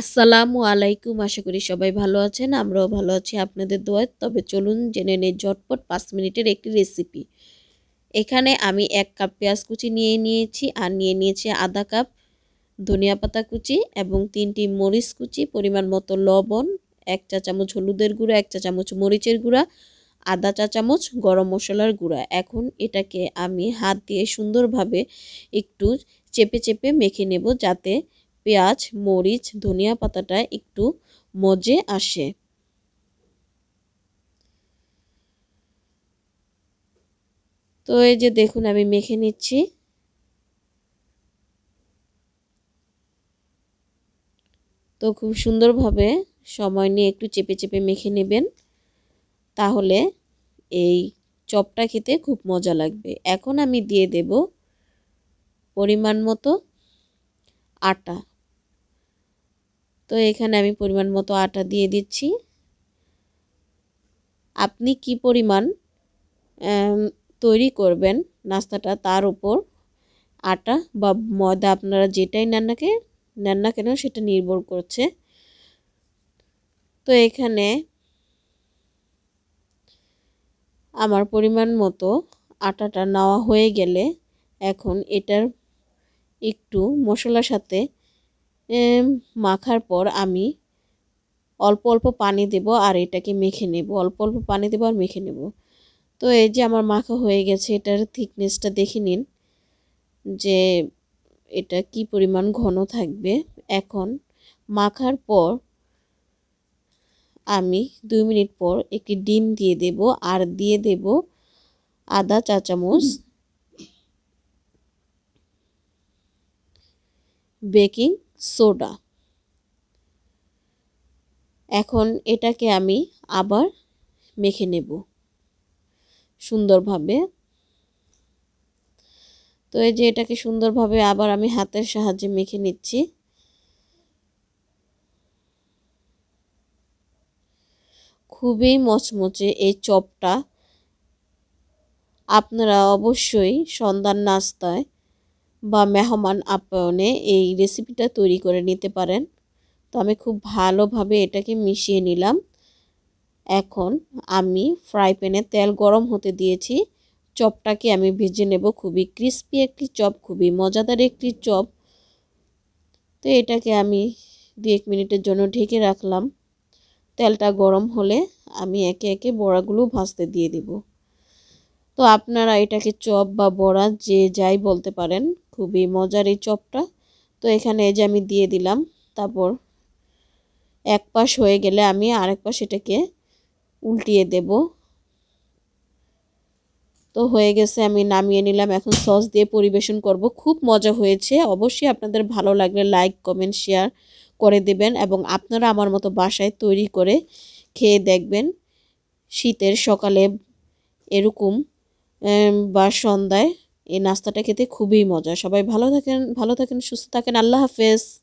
আসসালামু আলাইকুম আশা করি সবাই ভালো আছেন আমরাও ভালো আছি আপনাদের দোয়ায় তবে চলুন জেনে নিই ঝটপট পাঁচ মিনিটের একটি রেসিপি এখানে আমি এক কাপ পেঁয়াজ কুচি নিয়ে নিয়েছি আর নিয়ে নিয়েছি আধা কাপ ধনিয়া পাতা কুচি এবং তিনটি মরিচ কুচি পরিমাণ মতো লবণ এক চা চামচ হলুদের গুঁড়া এক চা চামচ মরিচের গুঁড়া আদা চা চামচ গরম মশলার গুঁড়া এখন এটাকে আমি হাত দিয়ে সুন্দরভাবে একটু চেপে চেপে মেখে নেব যাতে পেঁয়াজ মরিচ ধনিয়া পাতাটা একটু মজে আসে তো এই যে দেখুন আমি মেখে নিচ্ছি তো খুব সুন্দরভাবে সময় নিয়ে একটু চেপে চেপে মেখে নেবেন তাহলে এই চপটা খেতে খুব মজা লাগবে এখন আমি দিয়ে দেব পরিমাণ মতো আটা তো এখানে আমি পরিমাণ মতো আটা দিয়ে দিচ্ছি আপনি কি পরিমাণ তৈরি করবেন নাস্তাটা তার উপর আটা বা ময়দা আপনারা যেটাই নেন না নেন না কেন সেটা নির্ভর করছে তো এখানে আমার পরিমাণ মতো আটাটা নেওয়া হয়ে গেলে এখন এটার একটু মশলার সাথে মাখার পর আমি অল্প অল্প পানি দেব আর এটাকে মেখে নেব অল্প অল্প পানি দেব আর মেখে নেব তো এই যে আমার মাখা হয়ে গেছে এটার থিকনেসটা দেখে নিন যে এটা কি পরিমাণ ঘন থাকবে এখন মাখার পর আমি দুই মিনিট পর একটি ডিম দিয়ে দেব আর দিয়ে দেব আদা চা চামচ বেকিং সোডা এখন এটাকে আমি আবার মেখে নেব সুন্দরভাবে তো এই যে এটাকে সুন্দরভাবে আবার আমি হাতের সাহায্যে মেখে নিচ্ছি খুবই মচমচে এই চপটা আপনারা অবশ্যই সন্ধ্যার নাস্তায় বা মেহমান আপ্যায়নে এই রেসিপিটা তৈরি করে নিতে পারেন তো আমি খুব ভালোভাবে এটাকে মিশিয়ে নিলাম এখন আমি ফ্রাই প্যানে তেল গরম হতে দিয়েছি চপটাকে আমি ভেজে নেব খুবই ক্রিস্পি একটি চপ খুবই মজাদার একটি চপ তো এটাকে আমি দু এক মিনিটের জন্য ঢেকে রাখলাম তেলটা গরম হলে আমি একে একে বড়াগুলো ভাজতে দিয়ে দেবো তো আপনারা এটাকে চপ বা বড়া যে যাই বলতে পারেন খুবই মজার এই চপটা তো এখানে এই যে আমি দিয়ে দিলাম তারপর এক পাশ হয়ে গেলে আমি আরেক পাশ এটাকে উল্টিয়ে দেব তো হয়ে গেছে আমি নামিয়ে নিলাম এখন সস দিয়ে পরিবেশন করব খুব মজা হয়েছে অবশ্যই আপনাদের ভালো লাগলে লাইক কমেন্ট শেয়ার করে দেবেন এবং আপনারা আমার মতো বাসায় তৈরি করে খেয়ে দেখবেন শীতের সকালে এরকম বা সন্ধ্যায় এই নাস্তাটা খেতে খুবই মজা সবাই ভালো থাকেন ভালো থাকেন সুস্থ থাকেন আল্লাহ হাফেজ